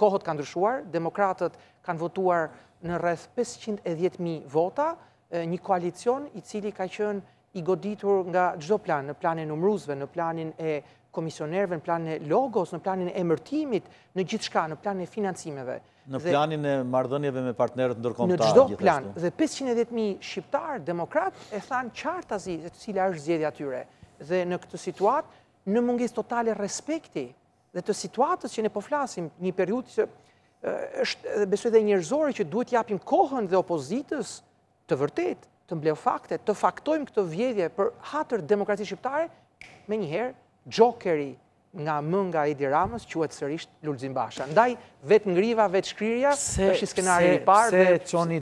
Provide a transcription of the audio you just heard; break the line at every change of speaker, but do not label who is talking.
kohët kanë ndryshuar, demokratët kanë votuar në rreth 510.000 vota, një koalicion i cili ka qenë i goditur nga çdo plan, në planin e numëruesve, në planin e komisionerëve, në planin e logos, në planin e emërtimit, në gjithçka, në planin e financimeve. Në planin
e marrëdhënieve me partnerët ndërkombëtarë. Në çdo plan
dhe 510.000 shqiptar demokrat e than qartazi se cila është zgjedhja tyre. Dhe në këtë situatë në mungesë totale respekti dhe të situatës që ne po flasim një periut që është besoj dhe njërzori që duhet japim kohën dhe opozitës të vërtet, të mbleu fakte, të faktojmë këtë vjedhje për hatër demokrati shqiptare, me njëherë, gjokeri nga mënga e diramës, që e të sërisht Ndaj, vetë ngriva, vetë shkrirja, është i skenari i parë.